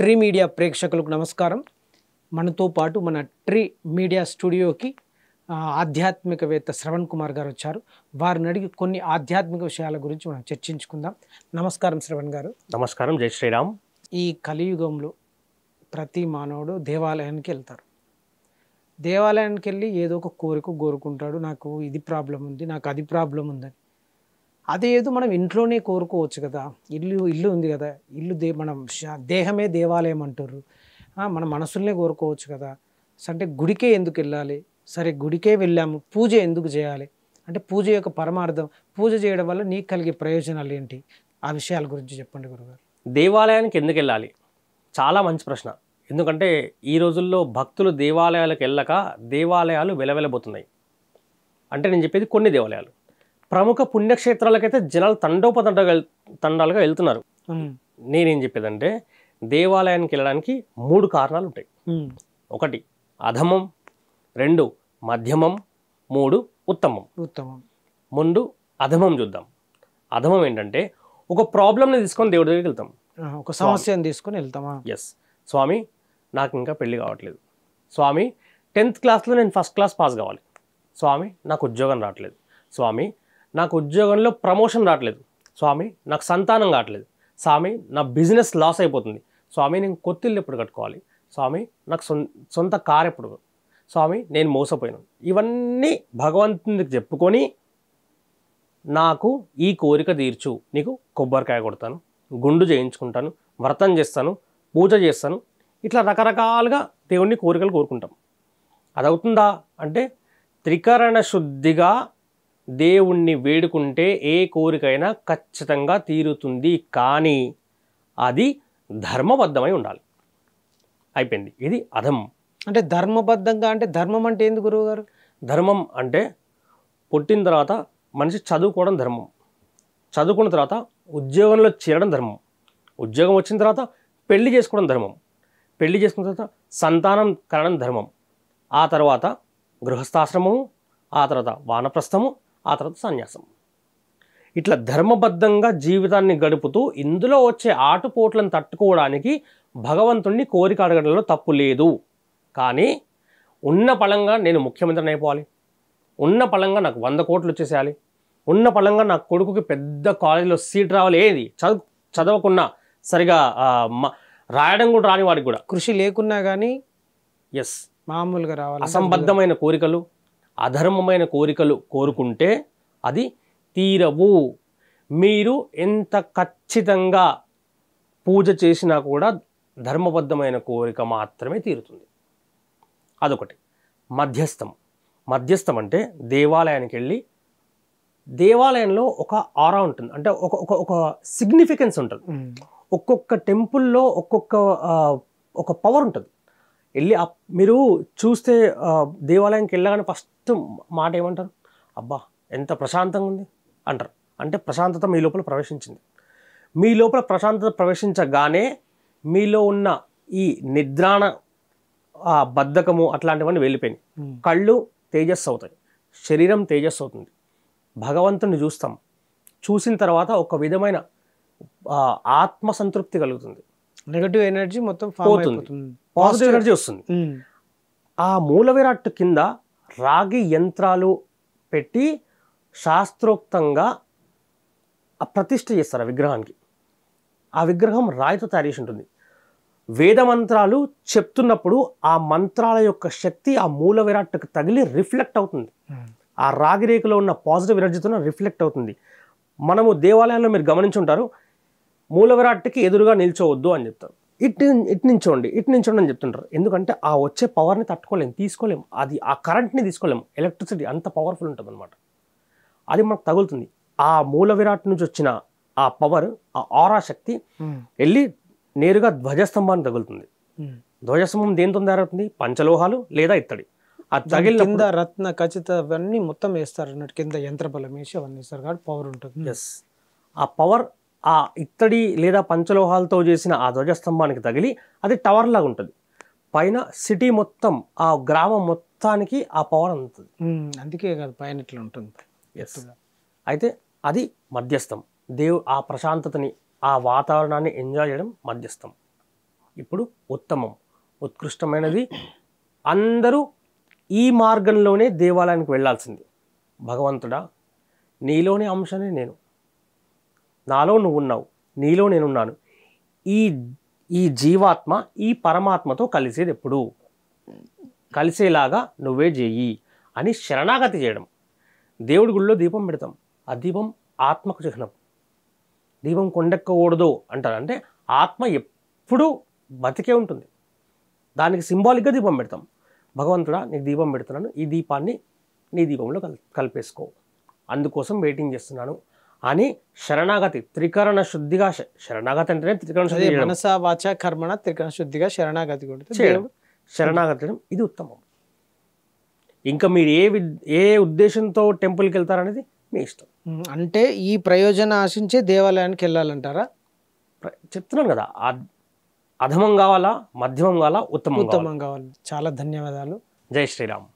tree media ప్రేక్షకులకు నమస్కారం మనతో పాటు మన ట్రీ మీడియా స్టూడియోకి ఆధ్యాత్మికవేత్త శ్రవణ్ కుమార్ గారు వచ్చారు వారిని అడిగి కొన్ని ఆధ్యాత్మిక విషయాల గురించి మనం చర్చించుకుందాం నమస్కారం శ్రవణ్ గారు నమస్కారం జై శ్రీరామ్ ఈ కలియుగంలో ప్రతి మానవుడు దేవాలయానికి వెళ్తారు దేవాలయానికి వెళ్ళి ఏదో ఒక కోరిక కోరుకుంటాడు నాకు ఇది ప్రాబ్లం ఉంది నాకు అది ప్రాబ్లం ఉందని అదేదో మనం ఇంట్లోనే కోరుకోవచ్చు కదా ఇల్లు ఇల్లు ఉంది కదా ఇల్లు దే మనం దేహమే దేవాలయం అంటారు మన మనసుల్నే కోరుకోవచ్చు కదా అంటే గుడికే ఎందుకు వెళ్ళాలి సరే గుడికే వెళ్ళాము పూజ ఎందుకు చేయాలి అంటే పూజ యొక్క పరమార్థం పూజ చేయడం వల్ల నీకు కలిగే ప్రయోజనాలు ఏంటి ఆ విషయాల గురించి చెప్పండి గురుగారు దేవాలయానికి ఎందుకు వెళ్ళాలి చాలా మంచి ప్రశ్న ఎందుకంటే ఈ రోజుల్లో భక్తులు దేవాలయాలకు వెళ్ళక దేవాలయాలు వెలవెలబోతున్నాయి అంటే నేను చెప్పేది కొన్ని దేవాలయాలు ప్రముఖ పుణ్యక్షేత్రాలకైతే జనాలు తండోపతండగా తండాలుగా వెళ్తున్నారు నేనేం చెప్పేదంటే దేవాలయానికి వెళ్ళడానికి మూడు కారణాలు ఉంటాయి ఒకటి అధమం రెండు మధ్యమం మూడు ఉత్తమం ఉత్తమం ముందు అధమం చూద్దాం అధమం ఏంటంటే ఒక ప్రాబ్లమ్ని తీసుకొని దేవుడి దగ్గరికి వెళ్తాం ఒక సమస్యను తీసుకొని వెళ్తామా ఎస్ స్వామి నాకు ఇంకా పెళ్ళి కావట్లేదు స్వామి టెన్త్ క్లాస్లో నేను ఫస్ట్ క్లాస్ పాస్ కావాలి స్వామి నాకు ఉద్యోగం రావట్లేదు స్వామి నాకు ఉద్యోగంలో ప్రమోషన్ రావట్లేదు స్వామి నాకు సంతానం కావట్లేదు స్వామి నా బిజినెస్ లాస్ అయిపోతుంది స్వామి నేను కొత్తిల్లు ఎప్పుడు కట్టుకోవాలి స్వామి నాకు సొంత కార్ ఎప్పుడు స్వామి నేను మోసపోయాను ఇవన్నీ భగవంతునికి చెప్పుకొని నాకు ఈ కోరిక తీర్చు నీకు కొబ్బరికాయ కొడతాను గుండు చేయించుకుంటాను వ్రతం చేస్తాను పూజ చేస్తాను ఇట్లా రకరకాలుగా దేవుణ్ణి కోరికలు కోరుకుంటాం అదవుతుందా అంటే త్రికరణ శుద్ధిగా దేవుణ్ణి వేడుకుంటే ఏ కోరికైనా ఖచ్చితంగా తీరుతుంది కానీ అది ధర్మబద్ధమై ఉండాలి అయిపోయింది ఇది అధం అంటే ధర్మబద్ధంగా అంటే ధర్మం అంటే ఏంది గురువుగారు ధర్మం అంటే పుట్టిన తర్వాత మనిషి చదువుకోవడం ధర్మం చదువుకున్న తర్వాత ఉద్యోగంలో చేరడం ధర్మం ఉద్యోగం వచ్చిన తర్వాత పెళ్లి చేసుకోవడం ధర్మం పెళ్లి చేసుకున్న తర్వాత సంతానం కలడం ధర్మం ఆ తర్వాత గృహస్థాశ్రమము ఆ తర్వాత వానప్రస్థము ఆ తర్వాత సన్యాసం ఇట్లా ధర్మబద్ధంగా జీవితాన్ని గడుపుతూ ఇందులో వచ్చే ఆటుపోట్లను తట్టుకోవడానికి భగవంతుణ్ణి కోరిక అడగడంలో తప్పు లేదు కానీ ఉన్న పళంగా నేను ముఖ్యమంత్రిని అయిపోవాలి ఉన్న పళంగా నాకు వంద కోట్లు వచ్చేసేయాలి ఉన్న పళంగా నా కొడుకుకి పెద్ద కాలేజీలో సీట్ రావాలి ఏది చదువు చదవకున్నా సరిగా రాయడం కూడా రాని వాడికి కూడా కృషి లేకున్నా కానీ ఎస్ మామూలుగా రావాలి అసంబద్ధమైన కోరికలు అధర్మమైన కోరికలు కోరుకుంటే అది తీరవు మీరు ఎంత ఖచ్చితంగా పూజ చేసినా కూడా ధర్మబద్ధమైన కోరిక మాత్రమే తీరుతుంది అదొకటి మధ్యస్థం మధ్యస్థం అంటే దేవాలయానికి వెళ్ళి దేవాలయంలో ఒక ఆరా ఉంటుంది అంటే ఒక ఒక ఒక సిగ్నిఫికెన్స్ ఉంటుంది ఒక్కొక్క టెంపుల్లో ఒక్కొక్క ఒక పవర్ ఉంటుంది వెళ్ళి మీరు చూస్తే దేవాలయంకి వెళ్ళగానే ఫస్ట్ మాట ఏమంటారు అబ్బా ఎంత ప్రశాంతంగా ఉంది అంటారు అంటే ప్రశాంతత మీ లోపల ప్రవేశించింది మీ లోపల ప్రశాంతత ప్రవేశించగానే మీలో ఉన్న ఈ నిద్రాణ బద్ధకము అట్లాంటివన్నీ వెళ్ళిపోయినాయి కళ్ళు తేజస్సు అవుతాయి శరీరం తేజస్సు అవుతుంది భగవంతుని చూస్తాం చూసిన తర్వాత ఒక విధమైన ఆత్మ సంతృప్తి కలుగుతుంది నెగటివ్ ఎనర్జీ మొత్తం పోతుంది పాజిటివ్ ఎనర్జీ వస్తుంది ఆ మూల విరాట్ కింద రాగి యంత్రాలు పెట్టి శాస్త్రోక్తంగా ప్రతిష్ఠ చేస్తారు ఆ విగ్రహానికి ఆ విగ్రహం రాయితో తయారు చేసి ఉంటుంది వేద మంత్రాలు చెప్తున్నప్పుడు ఆ మంత్రాల యొక్క శక్తి ఆ మూల విరాట్కు తగిలి రిఫ్లెక్ట్ అవుతుంది ఆ రాగి రేఖలో ఉన్న పాజిటివ్ ఎనర్జీతో రిఫ్లెక్ట్ అవుతుంది మనము దేవాలయాల్లో మీరు గమనించుంటారు మూల విరాట్కి ఎదురుగా నిల్చోవద్దు అని చెప్తారు ఇటు ఇటు నించోండి ఇటు నించోండి అని చెప్తుంటారు ఎందుకంటే ఆ వచ్చే పవర్ని తట్టుకోలేము తీసుకోలేము అది ఆ కరెంట్ని తీసుకోలేము ఎలక్ట్రిసిటీ అంత పవర్ఫుల్ ఉంటుంది అనమాట అది మనకు తగులుతుంది ఆ మూల విరాట్ నుంచి వచ్చిన ఆ పవర్ ఆ ఆరా శక్తి వెళ్ళి నేరుగా ధ్వజస్తంభాన్ని తగులుతుంది ధ్వజస్తంభం దేనితో తయారవుతుంది పంచలోహాలు లేదా ఇత్తడి ఆ తగిలి కింద రత్న ఖచ్చిత అవన్నీ మొత్తం వేస్తారు అన్నట్టు కింద యంత్ర బలం వేసి అవన్నీ వేస్తారు కాబట్టి పవర్ ఉంటుంది ఎస్ ఆ పవర్ ఆ ఇత్తడి లేదా పంచలోహాలతో చేసిన ఆ ధ్వజస్తంభానికి తగిలి అది టవర్లాగా ఉంటుంది పైన సిటీ మొత్తం ఆ గ్రామం మొత్తానికి ఆ పవర్ అందుతుంది అందుకే కాదు పైన ఇట్లా ఉంటుంది అయితే అది మధ్యస్థం దేవు ఆ ప్రశాంతతని ఆ వాతావరణాన్ని ఎంజాయ్ చేయడం మధ్యస్థం ఇప్పుడు ఉత్తమం ఉత్కృష్టమైనది అందరూ ఈ మార్గంలోనే దేవాలయానికి వెళ్లాల్సింది భగవంతుడా నీలోని అంశాన్ని నేను నాలో నువ్వు ఉన్నావు నీలో నేనున్నాను ఈ ఈ జీవాత్మ ఈ పరమాత్మతో కలిసేది ఎప్పుడు కలిసేలాగా నువ్వే చేయి అని శరణాగతి చేయడం దేవుడి గుళ్ళో దీపం పెడతాం ఆ దీపం ఆత్మకు చిహ్నం దీపం కొండెక్కకూడదు అంటారు అంటే ఆత్మ ఎప్పుడూ బతికే ఉంటుంది దానికి సింబాలిక్గా దీపం పెడతాం భగవంతుడా నీకు దీపం పెడుతున్నాను ఈ దీపాన్ని నీ దీపంలో కల్ కలిపేసుకో అందుకోసం వెయిటింగ్ చేస్తున్నాను అని శరణాగతి త్రికరణ శుద్ధిగా శరణాగతి అంటేనే త్రికరణ శుద్ధి మనస వాచ కర్మణ త్రికరణ శుద్ధిగా శరణాగతి చేయడం శరణాగతి ఇది ఉత్తమం ఇంకా మీరు ఏ ఏ ఉద్దేశంతో టెంపుల్కి వెళ్తారనేది మీ ఇష్టం అంటే ఈ ప్రయోజనం ఆశించే దేవాలయానికి వెళ్ళాలంటారా చెప్తున్నాను కదా అధమం కావాలా మధ్యమం కావాలా ఉత్తమం ఉత్తమం కావాలి చాలా ధన్యవాదాలు జై శ్రీరామ్